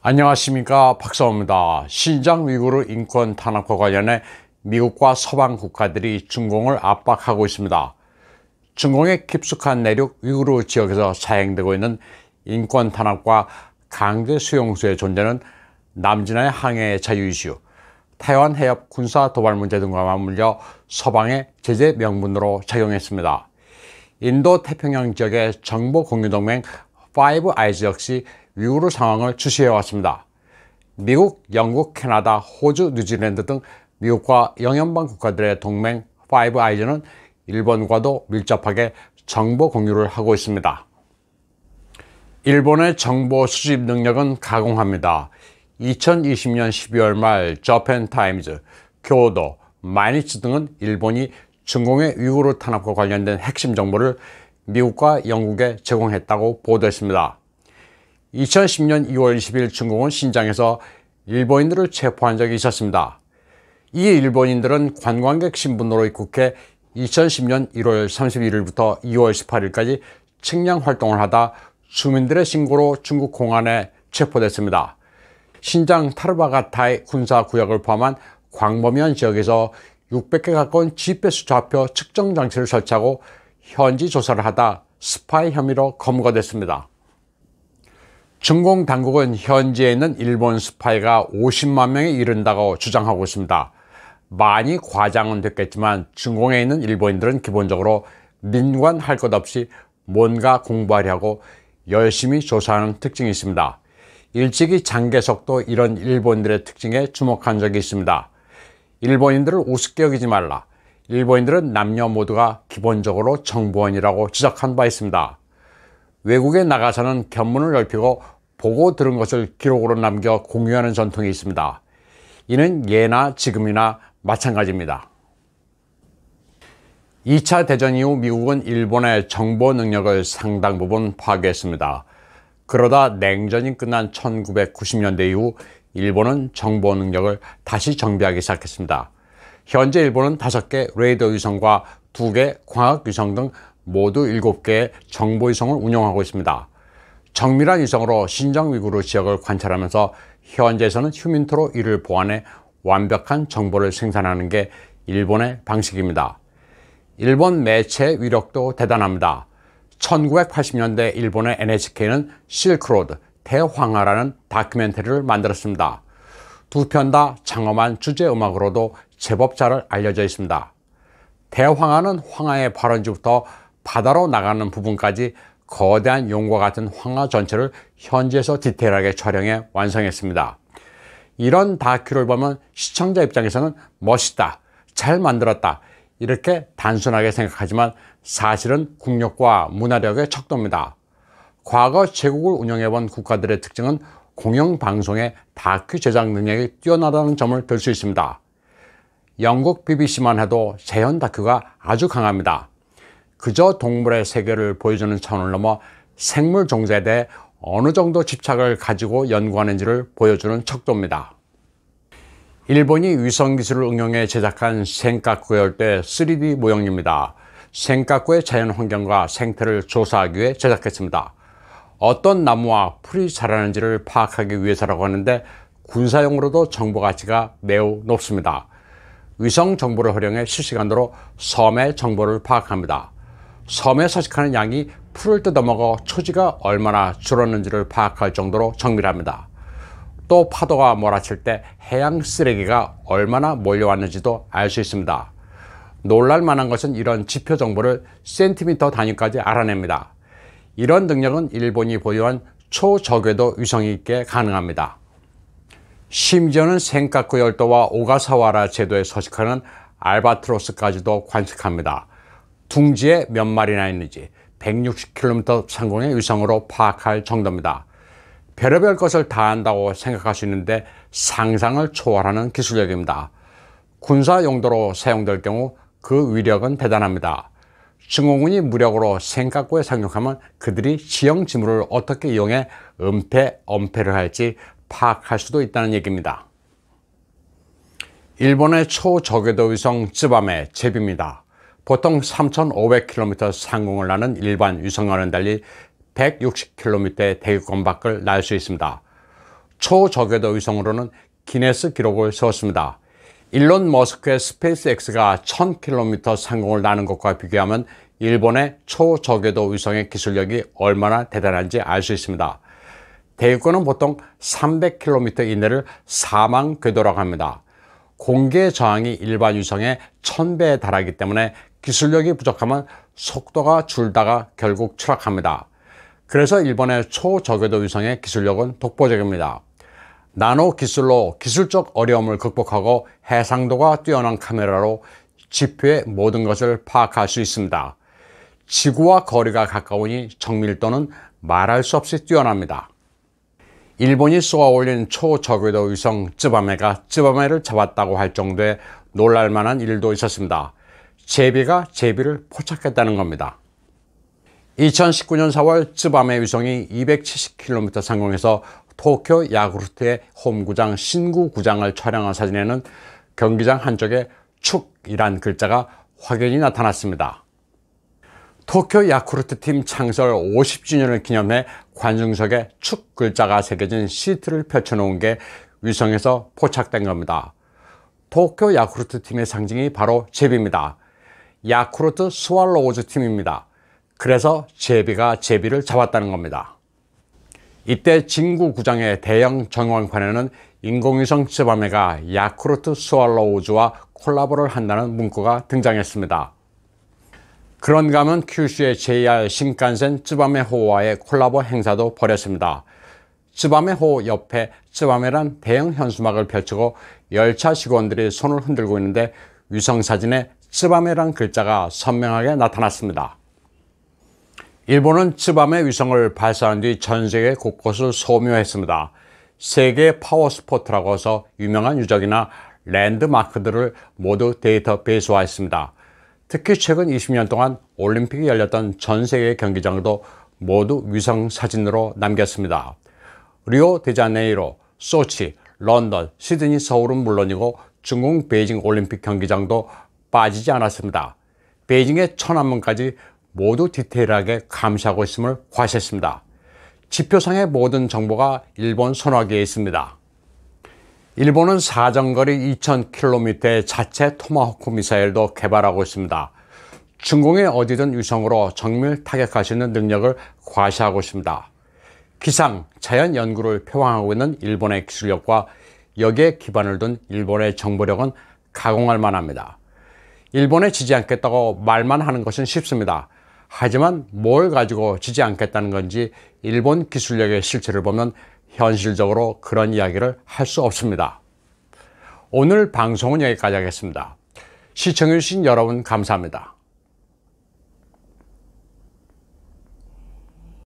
안녕하십니까 박사호입니다. 신장 위구르 인권 탄압과 관련해 미국과 서방 국가들이 중공을 압박하고 있습니다. 중공의 깊숙한 내륙 위구르 지역에서 사행되고 있는 인권 탄압과 강제 수용소의 존재는 남진의 항해 자유 이슈, 타이완 해협 군사 도발 문제 등과 맞물려 서방의 제재 명분으로 작용했습니다. 인도 태평양 지역의 정보 공유 동맹 5 eyes 역시 위구르 상황을 주시해 왔습니다. 미국, 영국, 캐나다, 호주, 뉴질랜드 등 미국과 영연방 국가들의 동맹 5 eyes는 일본과도 밀접하게 정보 공유를 하고 있습니다. 일본의 정보 수집 능력은 가공합니다. 2020년 12월 말 저펜 타임즈, 교도, 마니츠 등은 일본이 중공의 위구르 탄압과 관련된 핵심 정보를 미국과 영국에 제공했다고 보도했습니다. 2010년 2월 20일 중국은 신장에서 일본인들을 체포한 적이 있었습니다. 이 일본인들은 관광객 신분으로 입국해 2010년 1월 31일부터 2월 18일까지 측량 활동을 하다 주민들의 신고로 중국 공안에 체포됐습니다. 신장 타르바가타의 군사구역을 포함한 광범위한 지역에서 600개 가까운 GPS 좌표 측정 장치를 설치하고 현지 조사를 하다 스파이 혐의로 검거됐습니다. 중공 당국은 현지에 있는 일본 스파이가 50만 명에 이른다고 주장하고 있습니다. 많이 과장은 됐겠지만 중공에 있는 일본인들은 기본적으로 민관 할 것 없이 뭔가 공부하려고 열심히 조사하는 특징이 있습니다. 일찍이 장계석도 이런 일본들의 특징에 주목한 적이 있습니다. 일본인들을 우습게 여기지 말라. 일본인들은 남녀 모두가 기본적으로 정보원이라고 지적한 바 있습니다. 외국에 나가서는 견문을 넓히고 보고 들은 것을 기록으로 남겨 공유하는 전통이 있습니다. 이는 예나 지금이나 마찬가지입니다. 2차 대전 이후 미국은 일본의 정보 능력을 상당 부분 파괴했습니다. 그러다 냉전이 끝난 1990년대 이후 일본은 정보 능력을 다시 정비하기 시작했습니다. 현재 일본은 5개 레이더 위성과 2개 광학위성 등 모두 7개의 정보위성을 운영하고 있습니다. 정밀한 위성으로 신정위구르 지역을 관찰하면서 현재에서는 휴민토로 이를 보완해 완벽한 정보를 생산하는 게 일본의 방식입니다. 일본 매체의 위력도 대단합니다. 1980년대 일본의 NHK는 실크로드, 대황하라는 다큐멘터리를 만들었습니다. 두편다 장엄한 주제 음악으로도 제법 잘 알려져 있습니다. 대황하는 황하의 발원지부터 바다로 나가는 부분까지 거대한 용과 같은 황하 전체를 현지에서 디테일하게 촬영해 완성했습니다. 이런 다큐를 보면 시청자 입장에서는 멋있다, 잘 만들었다 이렇게 단순하게 생각하지만 사실은 국력과 문화력의 척도입니다. 과거 제국을 운영해본 국가들의 특징은 공영방송의 다큐 제작 능력이 뛰어나다는 점을 들 수 있습니다. 영국 BBC만 해도 재현 다큐가 아주 강합니다. 그저 동물의 세계를 보여주는 차원을 넘어 생물 종자에 대해 어느 정도 집착을 가지고 연구하는지를 보여주는 척도입니다. 일본이 위성기술을 응용해 제작한 생가쿠의 열대 3D 모형입니다. 생가쿠의 자연 환경과 생태를 조사하기 위해 제작했습니다. 어떤 나무와 풀이 자라는지를 파악하기 위해서라고 하는데 군사용으로도 정보 가치가 매우 높습니다. 위성 정보를 활용해 실시간으로 섬의 정보를 파악합니다. 섬에 서식하는 양이 풀을 뜯어먹어 초지가 얼마나 줄었는지를 파악할 정도로 정밀합니다. 또 파도가 몰아칠 때 해양 쓰레기가 얼마나 몰려왔는지도 알 수 있습니다. 놀랄만한 것은 이런 지표 정보를 센티미터 단위까지 알아냅니다. 이런 능력은 일본이 보유한 초저궤도 위성이 있게 가능합니다. 심지어는 센카쿠 열도와 오가사와라 제도에 서식하는 알바트로스까지도 관측합니다. 둥지에 몇 마리나 있는지 160km 상공의 위성으로 파악할 정도입니다. 별의별 것을 다 한다고 생각할 수 있는데 상상을 초월하는 기술력입니다. 군사 용도로 사용될 경우 그 위력은 대단합니다. 증오군이 무력으로 생각구에 상륙하면 그들이 지형지물을 어떻게 이용해 은폐, 엄폐를 할지 파악할 수도 있다는 얘기입니다. 일본의 초저궤도 위성 쯔밤의 제비입니다. 보통 3,500km 상공을 나는 일반 위성과는 달리 160km의 대기권 밖을 날 수 있습니다. 초저궤도 위성으로는 기네스 기록을 세웠습니다. 일론 머스크의 스페이스X가 1000km 상공을 나는 것과 비교하면 일본의 초저궤도 위성의 기술력이 얼마나 대단한지 알 수 있습니다. 대륙권은 보통 300km 이내를 사망 궤도라고 합니다. 공개 저항이 일반 위성의 1000배에 달하기 때문에 기술력이 부족하면 속도가 줄다가 결국 추락합니다. 그래서 일본의 초저궤도 위성의 기술력은 독보적입니다. 나노 기술로 기술적 어려움을 극복하고 해상도가 뛰어난 카메라로 지표의 모든 것을 파악할 수 있습니다. 지구와 거리가 가까우니 정밀도는 말할 수 없이 뛰어납니다. 일본이 쏘아올린 초저궤도 위성 쯔바메가 쯔바메를 잡았다고 할 정도의 놀랄만한 일도 있었습니다. 제비가 제비를 포착했다는 겁니다. 2019년 4월 쯔바메 위성이 270km 상공에서 도쿄 야구르트의 홈구장 신구 구장을 촬영한 사진에는 경기장 한쪽에 축이란 글자가 확연히 나타났습니다. 도쿄 야쿠르트 팀 창설 50주년을 기념해 관중석에 축 글자가 새겨진 시트를 펼쳐놓은 게 위성에서 포착된 겁니다. 도쿄 야쿠르트 팀의 상징이 바로 제비입니다. 야쿠르트 스왈로우즈 팀입니다. 그래서 제비가 제비를 잡았다는 겁니다. 이때 진구구장의 대형 정원관에는 인공위성 츠바메가 야쿠르트 스왈로우즈와 콜라보를 한다는 문구가 등장했습니다. 그런가 하면 큐슈의 JR 신칸센 쯔바메호와의 콜라보 행사도 벌였습니다. 쯔바메호 옆에 쯔바메란 대형 현수막을 펼치고 열차 직원들이 손을 흔들고 있는데 위성사진에 쯔바메란 글자가 선명하게 나타났습니다. 일본은 츠밤의 위성을 발사한 뒤 전 세계 곳곳을 소묘했습니다. 세계 파워스포트라고 해서 유명한 유적이나 랜드마크들을 모두 데이터 베이스화했습니다. 특히 최근 20년 동안 올림픽이 열렸던 전 세계 경기장도 모두 위성 사진으로 남겼습니다. 리오 데자네이로, 소치, 런던, 시드니, 서울은 물론이고 중국 베이징 올림픽 경기장도 빠지지 않았습니다. 베이징의 천안문까지 모두 디테일하게 감시하고 있음을 과시했습니다. 지표상의 모든 정보가 일본 선화기에 있습니다. 일본은 사정거리 2000km의 자체 토마호크 미사일도 개발하고 있습니다. 중공의 어디든 위성으로 정밀 타격할 수 있는 능력을 과시하고 있습니다. 기상, 자연 연구를 표방하고 있는 일본의 기술력과 여기에 기반을 둔 일본의 정보력은 가공할 만합니다. 일본에 지지 않겠다고 말만 하는 것은 쉽습니다. 하지만 뭘 가지고 지지 않겠다는 건지 일본 기술력의 실체를 보면 현실적으로 그런 이야기를 할 수 없습니다. 오늘 방송은 여기까지 하겠습니다. 시청해주신 여러분 감사합니다.